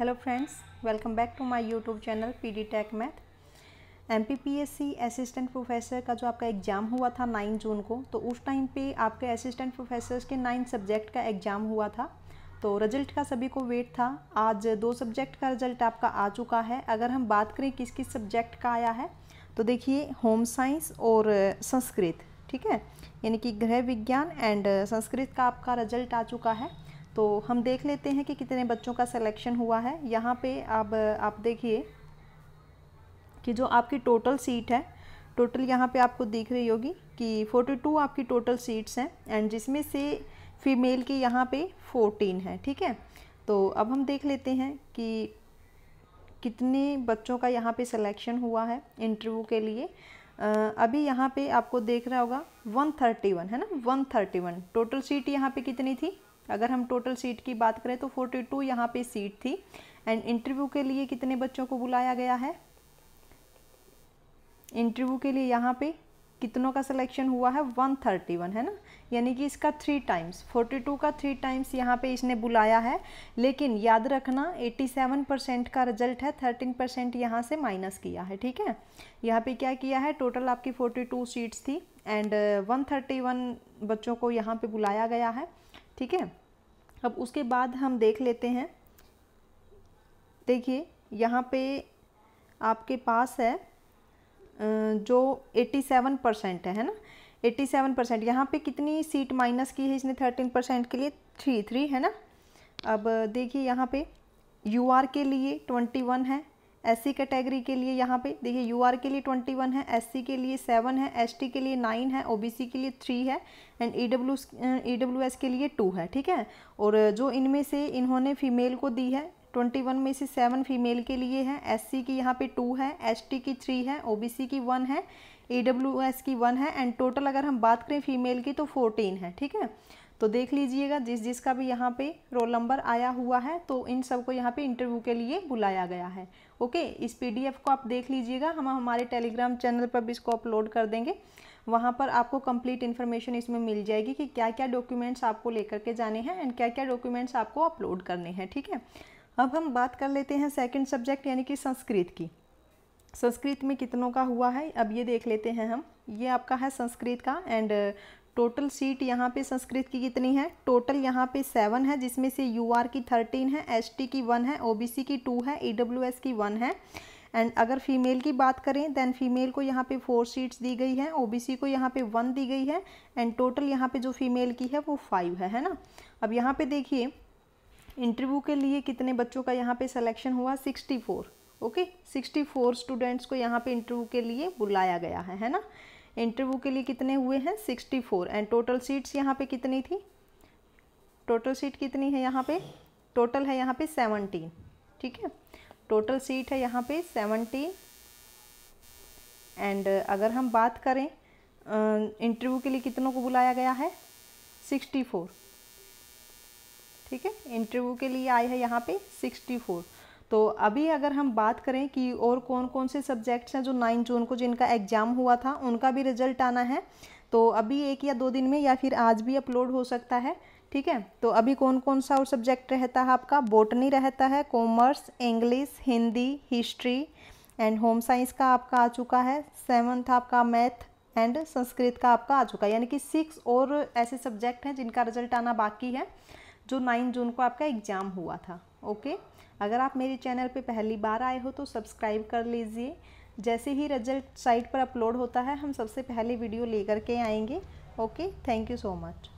hello friends welcome back to my YouTube channel P D tech math M assistant professor का जो आपका exam हुआ था nine June को तो उस टाइम पे आपके असिस्टेंट प्रोफेसर्स के नाइन सब्जेक्ट का एग्ज़ाम हुआ था तो रिजल्ट का सभी को वेट था आज दो सब्जेक्ट का रिजल्ट आपका आ चुका है अगर हम बात करें किस किस सब्जेक्ट का आया है तो देखिए होम साइंस और संस्कृत ठीक है यानी कि गृह विज्ञान एंड संस्कृत का आपका रिजल्ट आ चुका है तो हम देख लेते हैं कि कितने बच्चों का सिलेक्शन हुआ है यहाँ पे अब आप देखिए कि जो आपकी टोटल सीट है टोटल यहाँ पे आपको दिख रही होगी कि 42 आपकी टोटल सीट्स हैं एंड जिसमें से फीमेल की यहाँ पे 14 है ठीक है तो अब हम देख लेते हैं कि कितने बच्चों का यहाँ पे सिलेक्शन हुआ है इंटरव्यू के लिए अभी यहाँ पे आपको देख रहा होगा 131 है ना 131 टोटल सीट यहाँ पे कितनी थी अगर हम टोटल सीट की बात करें तो फोर्टी टू यहाँ पर सीट थी एंड इंटरव्यू के लिए कितने बच्चों को बुलाया गया है इंटरव्यू के लिए यहाँ पे कितनों का सिलेक्शन हुआ है 131 है ना यानी कि इसका थ्री टाइम्स 42 का थ्री टाइम्स यहाँ पे इसने बुलाया है लेकिन याद रखना 87 परसेंट का रिजल्ट है 13 परसेंट यहाँ से माइनस किया है ठीक है यहाँ पे क्या किया है टोटल आपकी 42 सीट्स थी एंड 131 uh, बच्चों को यहाँ पे बुलाया गया है ठीक है अब उसके बाद हम देख लेते हैं देखिए यहाँ पे आपके पास है जो 87 परसेंट है है ना 87 परसेंट यहाँ पर कितनी सीट माइनस की है इसने 13 परसेंट के लिए थ्री थ्री है ना अब देखिए यहाँ पे यू आर के लिए ट्वेंटी वन है एससी कैटेगरी के लिए यहाँ पे देखिए यूआर के लिए ट्वेंटी वन है एससी के लिए सेवन है एसटी के लिए नाइन है ओबीसी के लिए थ्री है एंड ईडब्ल्यू ईडब्ल्यूएस के लिए टू है ठीक है और जो इनमें से इन्होंने फीमेल को दी है ट्वेंटी वन में से सेवन फीमेल के लिए है एससी की यहाँ पे टू है एसटी की थ्री है ओबीसी की वन है ईडब्ल्यूएस e की वन है एंड टोटल अगर हम बात करें फीमेल की तो फोर्टीन है ठीक है तो देख लीजिएगा जिस जिसका भी यहाँ पे रोल नंबर आया हुआ है तो इन सबको यहाँ पे इंटरव्यू के लिए बुलाया गया है ओके इस पीडीएफ को आप देख लीजिएगा हम हमारे टेलीग्राम चैनल पर भी इसको अपलोड कर देंगे वहाँ पर आपको कंप्लीट इन्फॉर्मेशन इसमें मिल जाएगी कि क्या क्या डॉक्यूमेंट्स आपको लेकर के जाने हैं एंड क्या क्या डॉक्यूमेंट्स आपको अपलोड करने हैं ठीक है अब हम बात कर लेते हैं सेकेंड सब्जेक्ट यानी कि संस्कृत की संस्कृत में कितनों का हुआ है अब ये देख लेते हैं हम ये आपका है संस्कृत का एंड टोटल सीट यहाँ पे संस्कृत की कितनी है टोटल यहाँ पे सेवन है जिसमें से यू आर की थर्टीन है एस टी की वन है ओ बी सी की टू है ई डब्ल्यू एस की वन है एंड अगर फीमेल की बात करें देन फीमेल को यहाँ पे फोर सीट्स दी गई है ओबीसी को यहाँ पे वन दी गई है एंड टोटल यहाँ पे जो फीमेल की है वो फाइव है है ना अब यहाँ पे देखिए इंटरव्यू के लिए कितने बच्चों का यहाँ पे सिलेक्शन हुआ sixty four okay sixty four students को यहाँ पे इंटरव्यू के लिए बुलाया गया है है ना इंटरव्यू के लिए कितने हुए हैं sixty four and total seats यहाँ पे कितनी थी टोटल सीट कितनी है यहाँ पे टोटल है यहाँ पे सेवनटीन ठीक है टोटल सीट है यहाँ पे सेवनटीन एंड uh, अगर हम बात करें इंटरव्यू uh, के लिए कितनों को बुलाया गया है सिक्सटी फोर ठीक है इंटरव्यू के लिए आए हैं यहाँ पे सिक्सटी फोर तो अभी अगर हम बात करें कि और कौन कौन से सब्जेक्ट्स हैं जो नाइन जून को जिनका एग्ज़ाम हुआ था उनका भी रिजल्ट आना है तो अभी एक या दो दिन में या फिर आज भी अपलोड हो सकता है ठीक है तो अभी कौन कौन सा और सब्जेक्ट रहता है आपका बोटनी रहता है commerce English Hindi history and home science का आपका आ चुका है सेवन्थ आपका मैथ एंड संस्कृत का आपका आ चुका है यानी कि सिक्स और ऐसे सब्जेक्ट हैं जिनका रिजल्ट आना बाकी है जो नाइन जून को आपका एग्ज़ाम हुआ था ओके अगर आप मेरे चैनल पे पहली बार आए हो तो सब्सक्राइब कर लीजिए जैसे ही रिजल्ट साइट पर अपलोड होता है हम सबसे पहले वीडियो लेकर के आएंगे okay thank you so much